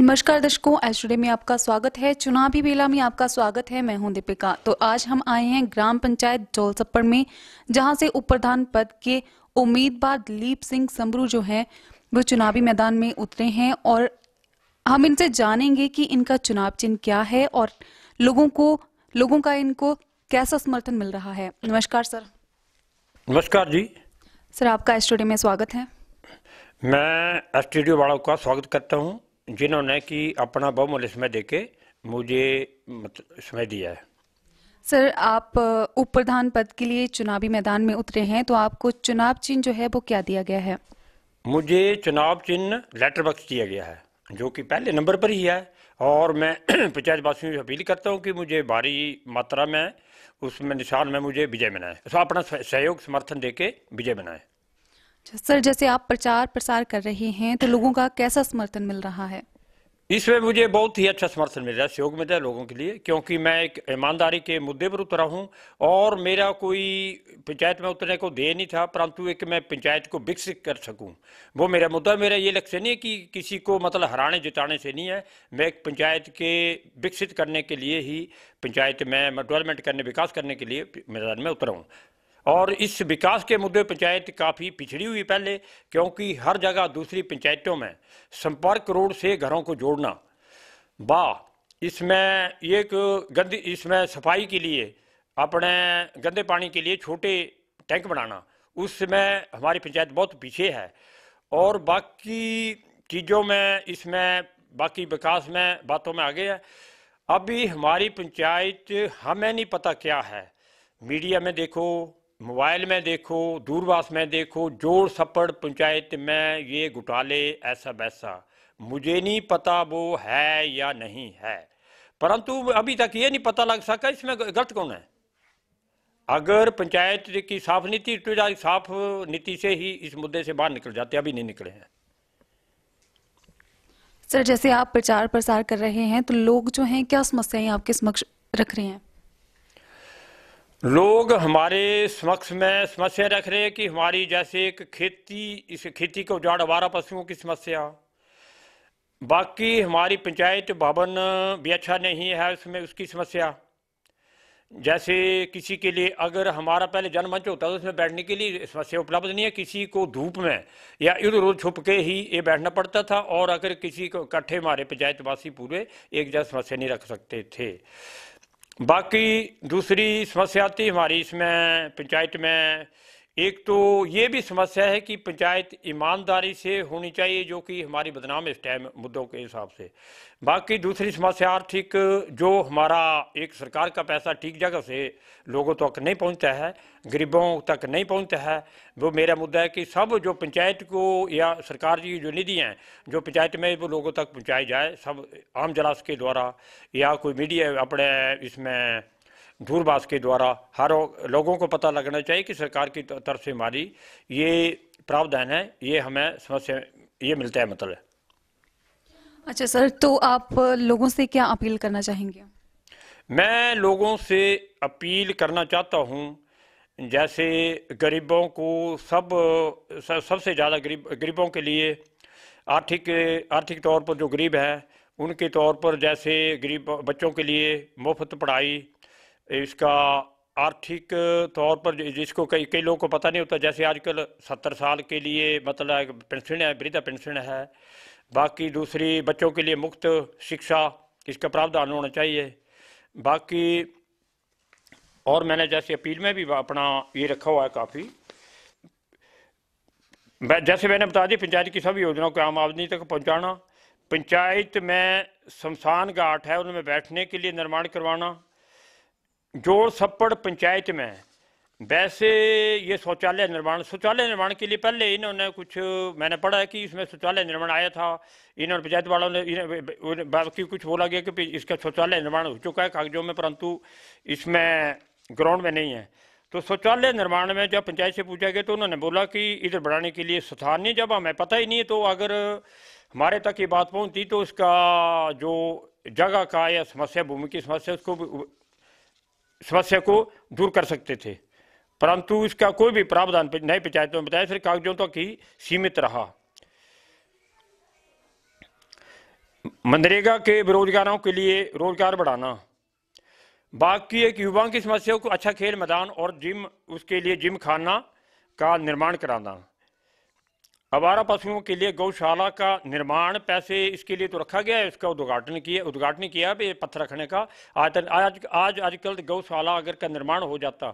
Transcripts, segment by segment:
नमस्कार दर्शकों एचडे में आपका स्वागत है चुनावी बेला में आपका स्वागत है मैं हूं दीपिका तो आज हम आए हैं ग्राम पंचायत जोलसप्पड़ में जहां से उप प्रधान पद के उम्मीदवार दिलीप सिंह समरू जो है वो चुनावी मैदान में उतरे हैं और हम इनसे जानेंगे कि इनका चुनाव चिन्ह क्या है और लोगों को लोगों का इनको कैसा समर्थन मिल रहा है नमस्कार सर नमस्कार जी सर आपका स्टूडियो में स्वागत है मैं स्टूडियो वालों का स्वागत करता हूँ जिन्होंने कि अपना बहुमूल्य समय के मुझे समय दिया है सर आप उप प्रधान पद के लिए चुनावी मैदान में उतरे हैं तो आपको चुनाव चिन्ह जो है वो क्या दिया गया है मुझे चुनाव चिन्ह लेटर बक्स दिया गया है जो कि पहले नंबर पर ही है और मैं पंचायत वासियों से अपील करता हूँ कि मुझे भारी मात्रा में उसमें निशान में मुझे विजय बनाए अपना सहयोग समर्थन देके विजय बनाए सर जैसे आप प्रचार प्रसार कर रहे हैं तो लोगों का कैसा समर्थन मिल रहा है इसमें मुझे बहुत ही अच्छा समर्थन मिल रहा है सहयोग मिल रहा है लोगों के लिए क्योंकि मैं एक ईमानदारी के मुद्दे पर उतरा हूं और मेरा कोई पंचायत में उतरने को दे नहीं था परंतु एक मैं पंचायत को विकसित कर सकूं वो मेरा मुद्दा मेरा ये लक्ष्य नहीं है कि किसी को मतलब हराने जिताने से नहीं है मैं एक पंचायत के विकसित करने के लिए ही पंचायत में डेवलपमेंट करने विकास करने के लिए मैदान में उतरा हूँ और इस विकास के मुद्दे पंचायत काफ़ी पिछड़ी हुई पहले क्योंकि हर जगह दूसरी पंचायतों में संपर्क रोड से घरों को जोड़ना बा इसमें एक गंदे इसमें सफाई के लिए अपने गंदे पानी के लिए छोटे टैंक बनाना उसमें हमारी पंचायत बहुत पीछे है और बाकी चीज़ों में इसमें बाकी विकास में बातों में आगे है अभी हमारी पंचायत हमें नहीं पता क्या है मीडिया में देखो मोबाइल में देखो दूरवास में देखो जोड़ सपड़ पंचायत में ये घोटाले ऐसा वैसा मुझे नहीं पता वो है या नहीं है परंतु अभी तक ये नहीं पता लग सका इसमें गलत कौन है अगर पंचायत की साफ नीति तो साफ नीति से ही इस मुद्दे से बाहर निकल जाते अभी नहीं निकले हैं सर जैसे आप प्रचार प्रसार कर रहे हैं तो लोग जो हैं क्या समस्याएं आपके समक्ष रख रहे हैं लोग हमारे समक्ष में समस्या रख रहे हैं कि हमारी जैसे एक खेती इस खेती को उजाड़ आवारा पशुओं की समस्या बाकी हमारी पंचायत भवन भी अच्छा नहीं है उसमें उसकी समस्या जैसे किसी के लिए अगर हमारा पहले जनमंच होता है तो उसमें बैठने के लिए समस्या उपलब्ध नहीं है किसी को धूप में या इधर उधर छुप के ही ये बैठना पड़ता था और अगर किसी को इकट्ठे हमारे पंचायतवासी पूरे एक जैसे समस्या नहीं रख सकते थे बाकी दूसरी समस्या थी हमारी इसमें पंचायत में एक तो ये भी समस्या है कि पंचायत ईमानदारी से होनी चाहिए जो कि हमारी बदनाम इस टाइम मुद्दों के हिसाब से बाकी दूसरी समस्या आर्थिक जो हमारा एक सरकार का पैसा ठीक जगह से लोगों तक नहीं पहुंचता है गरीबों तक नहीं पहुंचता है वो मेरा मुद्दा है कि सब जो पंचायत को या सरकार की जो निधि हैं जो पंचायत में वो लोगों तक पहुँचाई जाए सब आम जलास के द्वारा या कोई मीडिया अपने इसमें दूरभाष के द्वारा हर लोगों को पता लगना चाहिए कि सरकार की तरफ से हमारी ये प्रावधान है ये हमें समस्या ये मिलता है मतलब अच्छा सर तो आप लोगों से क्या अपील करना चाहेंगे मैं लोगों से अपील करना चाहता हूँ जैसे गरीबों को सब सबसे ज़्यादा गरीब गरीबों के लिए आर्थिक आर्थिक तौर पर जो गरीब है उनके तौर पर जैसे गरीब बच्चों के लिए मुफ्त पढ़ाई इसका आर्थिक तौर पर जिसको कई कई लोगों को पता नहीं होता जैसे आजकल सत्तर साल के लिए मतलब पेंशन है वृद्धा पेंशन है बाकी दूसरी बच्चों के लिए मुफ्त शिक्षा इसका प्रावधान होना चाहिए बाकी और मैंने जैसे अपील में भी अपना ये रखा हुआ है काफ़ी जैसे मैंने बता दी पंचायत की सभी योजनाओं को आम आदमी तक पहुँचाना पंचायत में शमशान घाट है उनमें बैठने के लिए निर्माण करवाना जो सप्पड़ पंचायत में वैसे ये शौचालय निर्माण शौचालय निर्माण के लिए पहले इन्होंने कुछ मैंने पढ़ा है कि इसमें शौचालय निर्माण आया था इन्होंने पंचायत वालों ने बाकी कुछ बोला गया कि इसका शौचालय निर्माण हो चुका है कागजों में परंतु इसमें ग्राउंड में नहीं है तो शौचालय निर्माण में जब पंचायत से पूछा गया तो उन्होंने बोला कि इधर बढ़ाने के लिए स्थान नहीं जब हमें पता ही नहीं तो अगर हमारे तक ये बात पहुंचती तो इसका जो जगह का या समस्या भूमि की समस्या उसको समस्या को दूर कर सकते थे परंतु इसका कोई भी प्रावधान नए पंचायतों में बताया सिर्फ कागजों तक ही सीमित रहा मनरेगा के बेरोजगारों के लिए रोजगार बढ़ाना बाकी एक युवाओं की समस्याओं को अच्छा खेल मैदान और जिम उसके लिए जिम खाना का निर्माण कराना आवारा पशुओं के लिए गौशाला का निर्माण पैसे इसके लिए तो रखा गया है इसका उद्घाटन किया उद्घाटन किया भी पत्थर रखने का आज आज आज आजकल गौशाला अगर का निर्माण हो जाता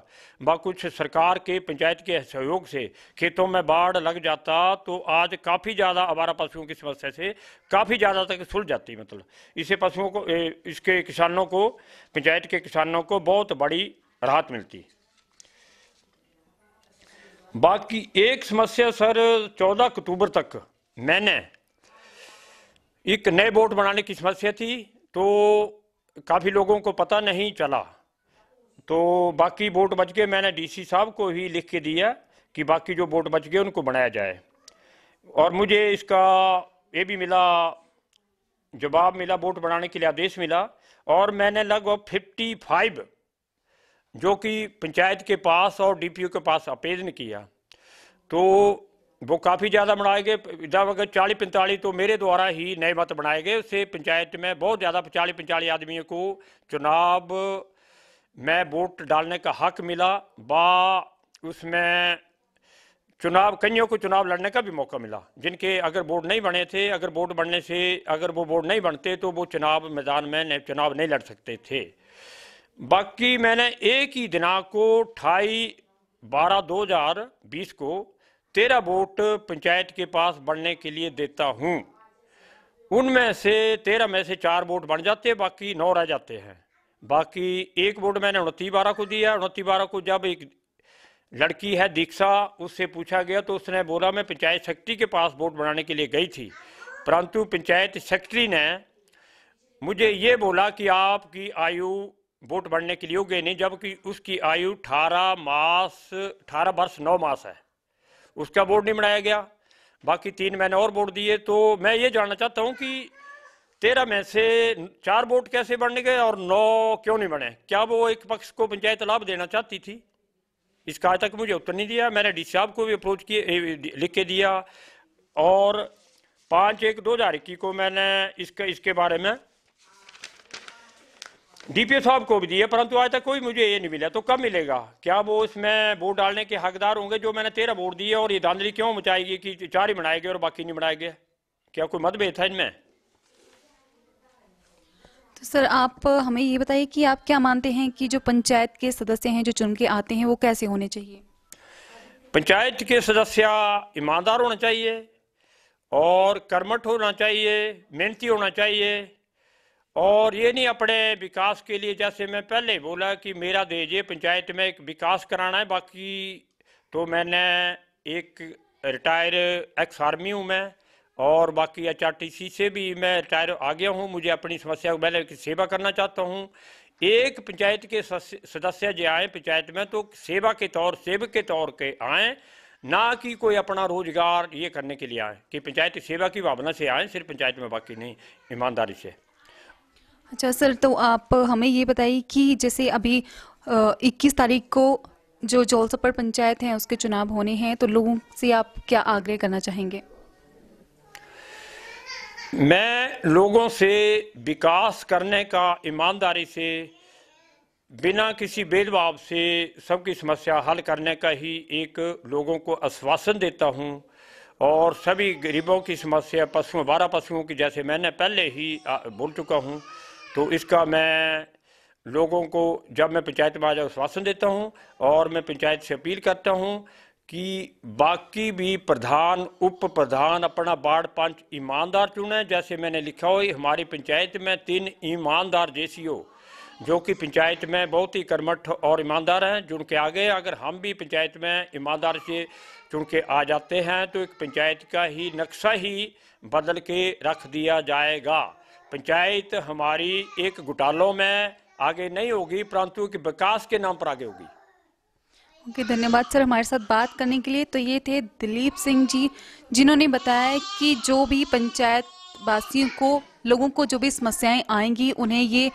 व कुछ सरकार के पंचायत के सहयोग से खेतों में बाढ़ लग जाता तो आज काफ़ी ज़्यादा आवारा पशुओं की समस्या से काफ़ी ज़्यादा तक सुलझ जाती मतलब इसे पशुओं को इसके किसानों को पंचायत के किसानों को बहुत बड़ी राहत मिलती बाकी एक समस्या सर 14 अक्टूबर तक मैंने एक नए बोर्ड बनाने की समस्या थी तो काफ़ी लोगों को पता नहीं चला तो बाकी बोर्ड बच गए मैंने डीसी साहब को ही लिख के दिया कि बाकी जो बोर्ड बच गए उनको बनाया जाए और मुझे इसका ये भी मिला जवाब मिला बोर्ड बनाने के लिए आदेश मिला और मैंने लगभग 55 जो कि पंचायत के पास और डीपीओ के पास अपेज ने किया तो वो काफ़ी ज़्यादा बनाए गए जब अगर चालीस पैंतालीस तो मेरे द्वारा ही नए मत बनाए गए उससे पंचायत में बहुत ज़्यादा चालीस पैंतालीस आदमियों को चुनाव में वोट डालने का हक मिला व उसमें चुनाव कईयों को चुनाव लड़ने का भी मौका मिला जिनके अगर वोट नहीं बने थे अगर वोट बनने से अगर वो वोट नहीं बनते तो वो चुनाव मैदान में चुनाव नहीं लड़ सकते थे बाकी मैंने एक ही दिनांक को अठाई बारह दो हजार बीस को तेरह वोट पंचायत के पास बढ़ने के लिए देता हूँ उनमें से तेरह में से चार वोट बन जाते बाकी नौ रह जाते हैं बाकी एक वोट मैंने उनतीस बारह को दिया उनतीस बारह को जब एक लड़की है दीक्षा उससे पूछा गया तो उसने बोला मैं पंचायत सेक्रेटरी के पास वोट बनाने के लिए गई थी परंतु पंचायत सेक्रेटरी ने मुझे ये बोला कि आपकी आयु वोट बढ़ने के लिए योग्य नहीं जबकि उसकी आयु अठारह मास अठारह वर्ष नौ मास है उसका वोट नहीं बनाया गया बाकी तीन मैंने और वोट दिए तो मैं ये जानना चाहता हूँ कि तेरह में से चार वोट कैसे बढ़ने गए और नौ क्यों नहीं बने क्या वो एक पक्ष को पंचायत लाभ देना चाहती थी इसका आज तक मुझे उत्तर नहीं दिया मैंने डी साहब को भी अप्रोच किए लिख के दिया और पाँच एक दो हज़ार इक्कीस को मैंने इसका इसके बारे में डीपीओ साहब को भी दिए परंतु आज तक कोई मुझे ये नहीं मिला तो कब मिलेगा क्या वो इसमें वोट डालने के हकदार होंगे जो मैंने तेरह वोट दिए और ये धांधली क्यों मचाएगी कि चार ही बनाए गए और बाकी नहीं बनाए गए क्या कोई मतभेद था इनमें तो सर आप हमें ये बताइए कि आप क्या मानते हैं कि जो पंचायत के सदस्य हैं जो चुन के आते हैं वो कैसे होने चाहिए पंचायत के सदस्य ईमानदार होना चाहिए और कर्मठ होना चाहिए मेहनती होना चाहिए और ये नहीं अपने विकास के लिए जैसे मैं पहले बोला कि मेरा दीजिए पंचायत में एक विकास कराना है बाकी तो मैंने एक रिटायर एक्स आर्मी हूँ मैं और बाकी एच से भी मैं रिटायर आ गया हूँ मुझे अपनी समस्या को पहले की सेवा करना चाहता हूँ एक पंचायत के सदस्य जो आए पंचायत में तो सेवा के तौर सेवक के तौर के आए ना कि कोई अपना रोजगार ये करने के लिए आए कि पंचायत सेवा की भावना से आए सिर्फ पंचायत में बाकी नहीं ईमानदारी से अच्छा सर तो आप हमें ये बताइए कि जैसे अभी इक्कीस तारीख को जो जौलसपर पंचायत है उसके चुनाव होने हैं तो लोगों से आप क्या आग्रह करना चाहेंगे मैं लोगों से विकास करने का ईमानदारी से बिना किसी भेदभाव से सबकी समस्या हल करने का ही एक लोगों को आश्वासन देता हूँ और सभी गरीबों की समस्या पशुओं बारह पशुओं की जैसे मैंने पहले ही बोल चुका हूँ तो इसका मैं लोगों को जब मैं पंचायत में आज आश्वासन देता हूँ और मैं पंचायत से अपील करता हूँ कि बाकी भी प्रधान उप प्रधान अपना बाढ़ पंच ईमानदार चुने जैसे मैंने लिखा हो हमारी पंचायत में तीन ईमानदार जे जो कि पंचायत में बहुत ही कर्मठ और ईमानदार हैं जिनके आगे अगर हम भी पंचायत में ईमानदार से चुन के आ जाते हैं तो एक पंचायत का ही नक्शा ही बदल के रख दिया जाएगा पंचायत हमारी एक घोटालों में आगे नहीं होगी परंतु कि विकास के नाम पर आगे होगी ओके okay, धन्यवाद सर हमारे साथ बात करने के लिए तो ये थे दिलीप सिंह जी जिन्होंने बताया कि जो भी पंचायत वासियों को लोगों को जो भी समस्याएं आएंगी उन्हें ये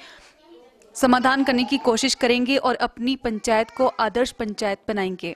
समाधान करने की कोशिश करेंगे और अपनी पंचायत को आदर्श पंचायत बनाएंगे